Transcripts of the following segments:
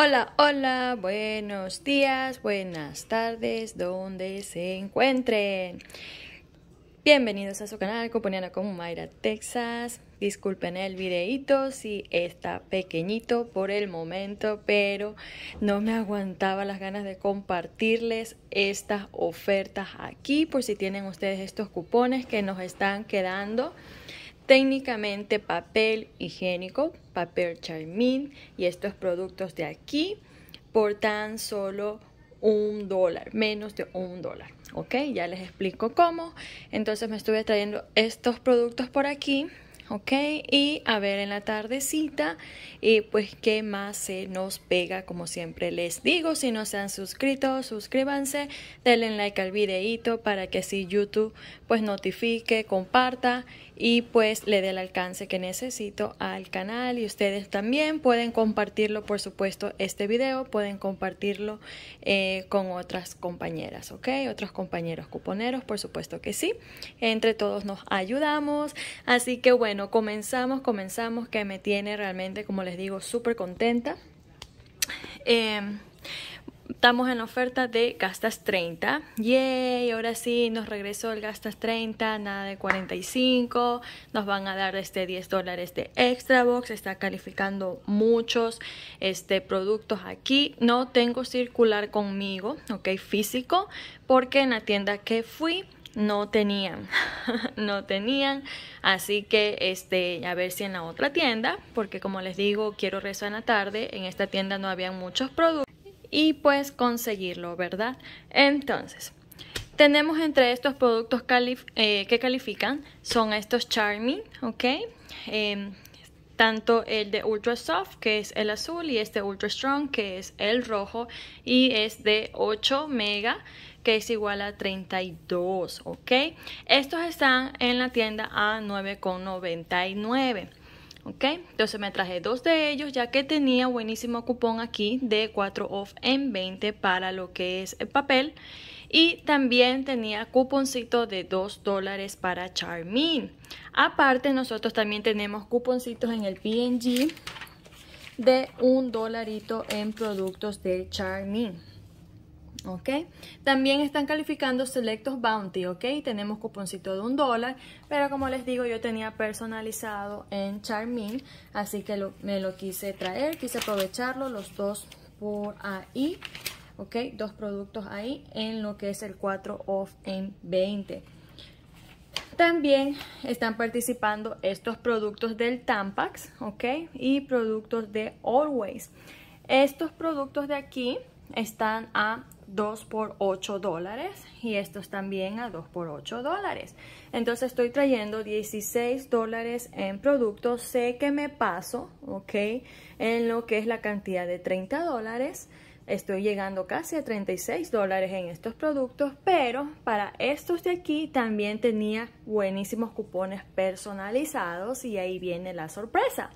Hola, hola, buenos días, buenas tardes, donde se encuentren. Bienvenidos a su canal Coponiana como Mayra, Texas. Disculpen el videito si está pequeñito por el momento, pero no me aguantaba las ganas de compartirles estas ofertas aquí por si tienen ustedes estos cupones que nos están quedando técnicamente papel higiénico, papel charmín y estos productos de aquí por tan solo un dólar, menos de un dólar. Ok, ya les explico cómo. Entonces me estuve trayendo estos productos por aquí. Ok, y a ver en la tardecita, y eh, pues qué más se nos pega, como siempre les digo, si no se han suscrito, suscríbanse, denle like al videito para que si YouTube pues notifique, comparta y pues le dé el alcance que necesito al canal y ustedes también pueden compartirlo por supuesto este video pueden compartirlo eh, con otras compañeras ok otros compañeros cuponeros por supuesto que sí entre todos nos ayudamos así que bueno comenzamos comenzamos que me tiene realmente como les digo súper contenta em, Estamos en la oferta de gastas 30. Yay, ahora sí nos regresó el gastas 30, nada de 45. Nos van a dar este 10 dólares de extra box. Está calificando muchos este, productos aquí. No tengo circular conmigo, ok, físico, porque en la tienda que fui no tenían, no tenían, así que este, a ver si en la otra tienda, porque como les digo, quiero rezar en la tarde, en esta tienda no habían muchos productos y pues conseguirlo, ¿verdad? Entonces, tenemos entre estos productos eh, que califican, son estos Charming, ¿ok? Em, tanto el de Ultra Soft, que es el azul, y este Ultra Strong, que es el rojo, y es de 8 mega, que es igual a 32, ¿ok? Estos están en la tienda a 9,99. ¿ok? Entonces me traje dos de ellos ya que tenía buenísimo cupón aquí de 4 off en 20 para lo que es el papel. Y también tenía cuponcito de 2 dólares para Charmin. Aparte nosotros también tenemos cuponcitos en el PNG de un dolarito en productos de Charmin. ¿ok? También están calificando Selectos Bounty, ¿ok? Tenemos cuponcito de un dólar, pero como les digo, yo tenía personalizado en Charmin, así que me lo quise traer, quise aprovecharlo, los dos por ahí, ¿ok? Dos productos ahí en lo que es el 4 off en 20. También están participando estos productos del Tampax, ¿ok? Y productos de Always. Estos productos de aquí están a 2 por 8 dólares y estos también a 2 por 8 dólares. Entonces estoy trayendo 16 dólares en productos. Sé que me paso, ¿ok? En lo que es la cantidad de 30 dólares. Estoy llegando casi a 36 dólares en estos productos, pero para estos de aquí también tenía buenísimos cupones personalizados y ahí viene la sorpresa.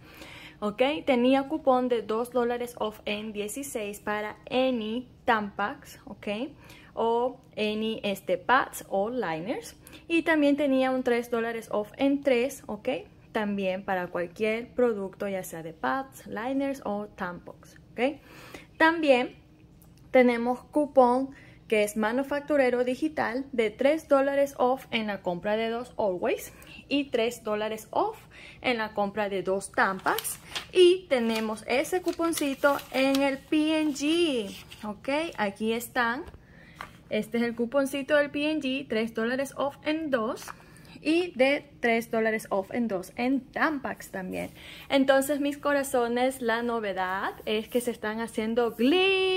¿ok? Tenía cupón de 2 dólares off en 16 para any tampax, ¿ok? O any este, pads o liners. Y también tenía un 3 dólares off en 3, ¿ok? También para cualquier producto, ya sea de pads, liners o tampax, ¿ok? También tenemos cupón que es manufacturero digital de 3 dólares off en la compra de dos Always y 3 dólares off en la compra de dos Tampax. y tenemos ese cuponcito en el PNG ok aquí están este es el cuponcito del PNG 3 dólares off en dos y de 3 dólares off en dos en Tampax también entonces mis corazones la novedad es que se están haciendo Glee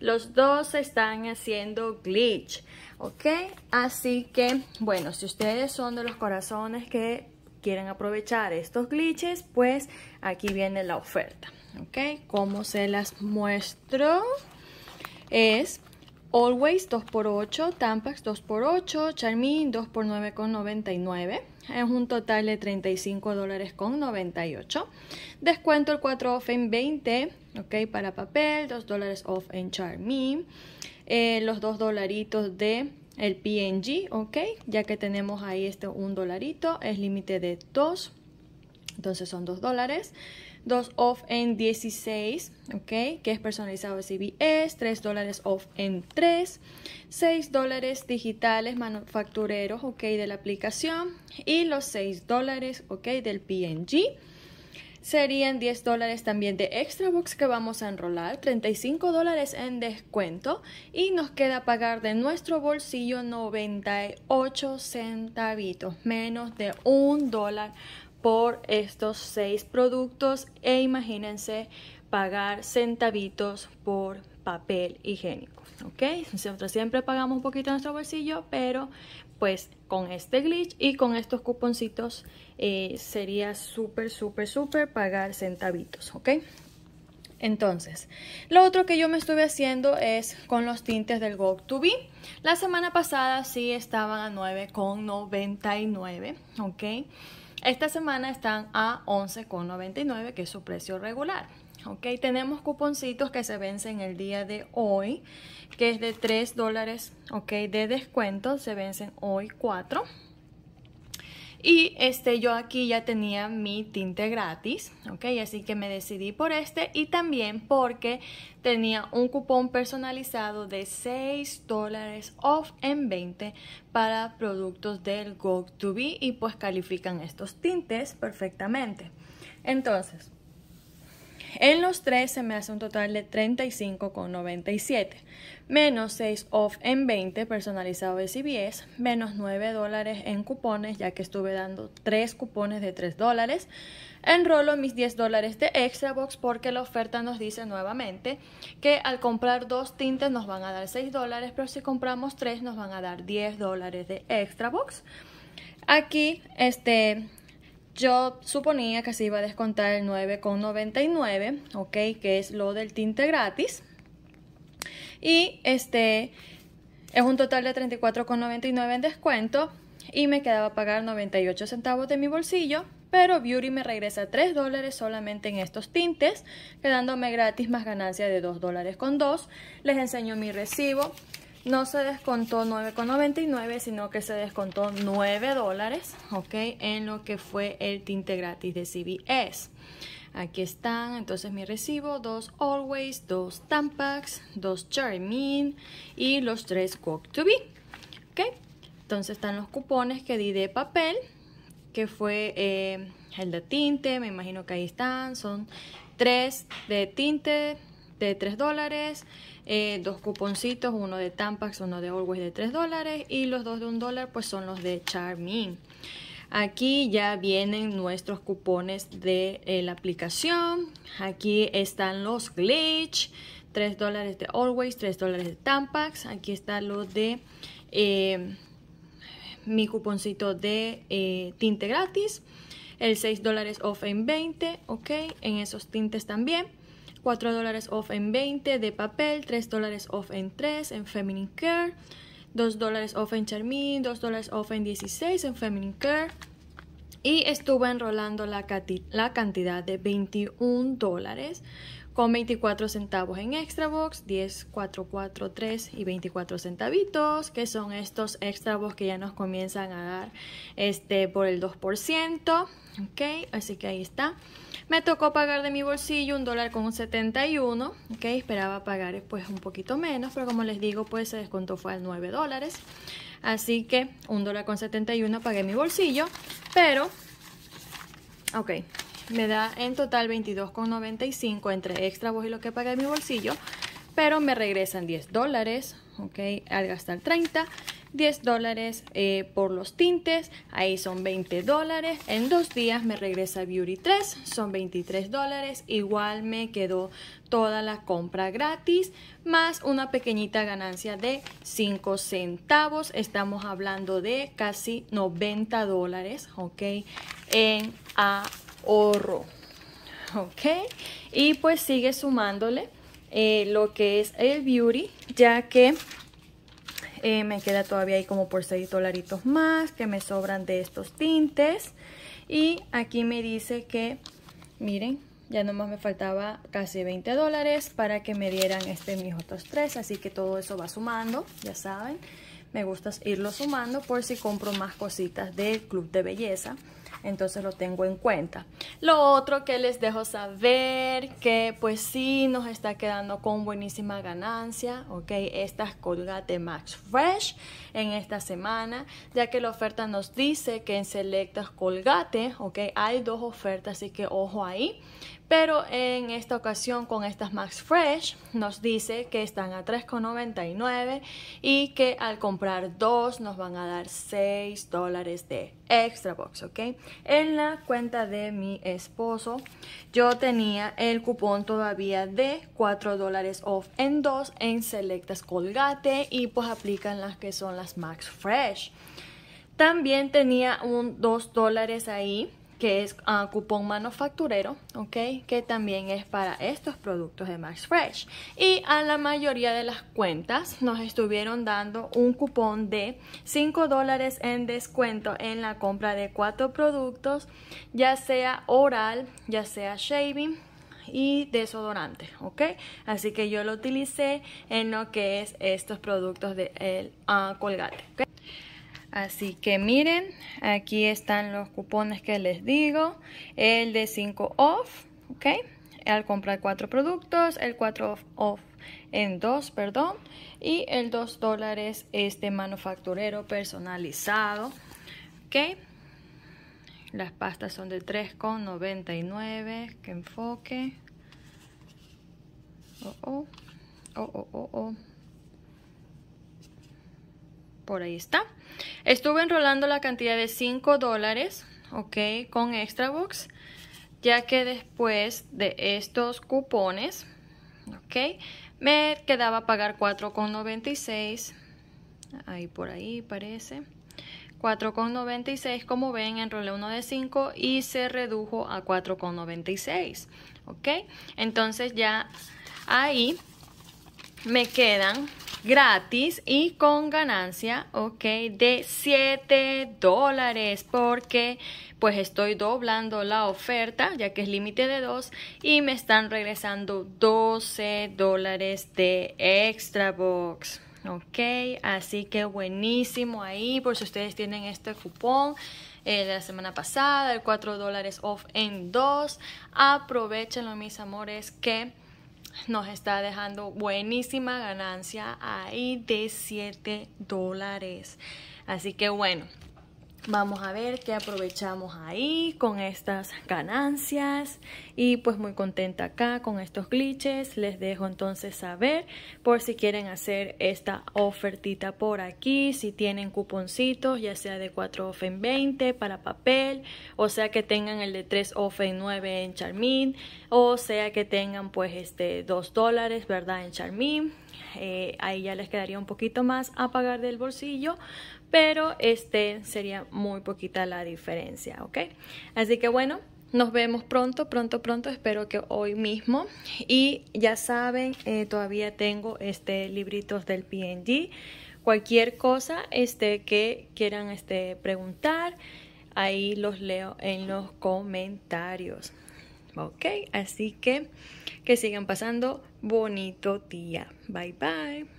los dos están haciendo glitch, ¿ok? Así que, bueno, si ustedes son de los corazones que quieren aprovechar estos glitches, pues aquí viene la oferta, ¿ok? Como se las muestro, es Always 2x8, Tampax 2x8, Charmin 2x9,99. Es un total de 35 dólares con 98. Descuento el 4 off en 20, ok, para papel, 2 dólares off en Charmin. Eh, los 2 dolaritos de el PNG, ok, ya que tenemos ahí este 1 dolarito, es límite de 2, entonces son 2 dólares. 2 off en 16, ¿ok? Que es personalizado de CBS, 3 dólares off en 3, 6 dólares digitales manufactureros, ¿ok? De la aplicación y los 6 dólares, ¿ok? Del PNG. Serían 10 dólares también de extra box que vamos a enrolar, 35 dólares en descuento y nos queda pagar de nuestro bolsillo 98 centavitos, menos de un dólar por estos seis productos e imagínense pagar centavitos por papel higiénico. ¿Ok? Nosotros siempre pagamos un poquito en nuestro bolsillo, pero pues con este glitch y con estos cuponcitos eh, sería súper, súper, súper pagar centavitos. ¿Ok? Entonces, lo otro que yo me estuve haciendo es con los tintes del Go To Be. La semana pasada sí estaban a 9,99, ¿ok? Esta semana están a 11,99, que es su precio regular. ¿Ok? Tenemos cuponcitos que se vencen el día de hoy, que es de 3 dólares, ¿ok? De descuento, se vencen hoy 4. Y este, yo aquí ya tenía mi tinte gratis, ¿ok? Así que me decidí por este y también porque tenía un cupón personalizado de 6 dólares off en 20 para productos del Go2B y pues califican estos tintes perfectamente. Entonces, en los tres se me hace un total de 35,97, menos 6 off en 20 personalizado de CBS, menos 9 dólares en cupones, ya que estuve dando 3 cupones de 3 dólares. Enrolo mis 10 dólares de Extra Box porque la oferta nos dice nuevamente que al comprar dos tintes nos van a dar 6 dólares, pero si compramos 3 nos van a dar 10 dólares de Extra Box. Aquí, este, yo suponía que se iba a descontar el 9,99, ok, que es lo del tinte gratis. Y este es un total de 34,99 en descuento y me quedaba pagar 98 centavos de mi bolsillo, pero Beauty me regresa 3 dólares solamente en estos tintes, quedándome gratis más ganancia de 2 dólares con 2. Les enseño mi recibo no se descontó 9,99 sino que se descontó 9 dólares ok en lo que fue el tinte gratis de CBS aquí están entonces mi recibo dos always dos tampax dos charmin y los tres cook to be ok entonces están los cupones que di de papel que fue eh, el de tinte me imagino que ahí están son tres de tinte de 3 dólares, eh, dos cuponcitos, uno de Tampax, uno de Always de 3 dólares y los dos de un dólar pues son los de Charmin. Aquí ya vienen nuestros cupones de eh, la aplicación. Aquí están los glitch, 3 dólares de Always, 3 dólares de Tampax. Aquí está lo de eh, mi cuponcito de tinte gratis el 6 dólares off en 20, ok, en esos tintes también. 4 dólares off en 20 de papel, 3 dólares off en 3 en Feminine Care, 2 dólares off en Charmin, 2 dólares off en 16 en Feminine Care y estuve enrolando la, la cantidad de 21 dólares con 24 centavos en box 10, 4, 4, 3 y 24 centavitos, que son estos box que ya nos comienzan a dar este, por el 2%, ok, así que ahí está. Me tocó pagar de mi bolsillo un dólar con 71, ok, esperaba pagar pues un poquito menos, pero como les digo, pues se descontó fue al 9 dólares. Así que un dólar con 71 pagué mi bolsillo, pero, ok, me da en total 22,95 entre extra y lo que pagué en mi bolsillo, pero me regresan 10 dólares, ok, al gastar 30 10 dólares eh, por los tintes, ahí son 20 dólares. En dos días me regresa Beauty 3, son 23 dólares. Igual me quedó toda la compra gratis, más una pequeñita ganancia de 5 centavos. Estamos hablando de casi 90 dólares, ¿ok? En ahorro, ¿ok? Y pues sigue sumándole eh, lo que es el Beauty, ya que eh, me queda todavía ahí como por 6 dolaritos más que me sobran de estos tintes. Y aquí me dice que, miren, ya nomás me faltaba casi 20 dólares para que me dieran este mis otros tres. Así que todo eso va sumando, ya saben. Me gusta irlo sumando por si compro más cositas del Club de Belleza entonces lo tengo en cuenta. Lo otro que les dejo saber que pues sí nos está quedando con buenísima ganancia, ok, estas Colgate Max Fresh en esta semana, ya que la oferta nos dice que en selectas Colgate, ok, hay dos ofertas, así que ojo ahí. Pero en esta ocasión con estas Max Fresh nos dice que están a 3,99 y que al comprar dos nos van a dar 6 dólares de extra box, ¿ok? En la cuenta de mi esposo yo tenía el cupón todavía de 4 dólares off en dos en selectas colgate y pues aplican las que son las Max Fresh. También tenía un 2 dólares ahí que es un ah, cupón manufacturero, ¿ok? Que también es para estos productos de Max Fresh. Y a la mayoría de las cuentas nos estuvieron dando un cupón de 5 dólares en descuento en la compra de cuatro productos, ya sea oral, ya sea shaving y desodorante, ¿ok? Así que yo lo utilicé en lo que es estos productos de el, ah, Colgate, ¿ok? Así que miren, aquí están los cupones que les digo. El de 5 off, ¿ok? Al comprar 4 productos, el 4 off, off en 2, perdón. Y el 2 dólares este manufacturero personalizado, ¿ok? Las pastas son de 3,99. Que enfoque. oh. Oh, oh, oh, oh. oh por ahí está. Estuve enrolando la cantidad de 5 dólares, ok, con Extra box, ya que después de estos cupones, ok, me quedaba pagar 4,96, ahí por ahí parece. 4,96, como ven, enrolé uno de 5 y se redujo a 4,96, ¿ok? Entonces ya ahí me quedan gratis y con ganancia, ok, de 7 dólares porque pues estoy doblando la oferta ya que es límite de 2 y me están regresando 12 dólares de extra box. Ok, así que buenísimo ahí por si ustedes tienen este cupón eh, de la semana pasada, el 4 dólares off en 2. Aprovechenlo mis amores que nos está dejando buenísima ganancia ahí de 7 dólares. Así que bueno, Vamos a ver qué aprovechamos ahí con estas ganancias y pues muy contenta acá con estos glitches. Les dejo entonces saber por si quieren hacer esta ofertita por aquí, si tienen cuponcitos ya sea de 4 off en 20 para papel, o sea que tengan el de 3 off en 9 en Charmin, o sea que tengan pues este 2 dólares, ¿verdad? En Charmin eh, ahí ya les quedaría un poquito más a pagar del bolsillo, pero este sería muy poquita la diferencia, ¿ok? Así que bueno, nos vemos pronto, pronto, pronto, espero que hoy mismo. Y ya saben, eh, todavía tengo este libritos del PNG. Cualquier cosa este, que quieran este, preguntar, ahí los leo en los comentarios. Ok, así que que sigan pasando bonito día. Bye bye.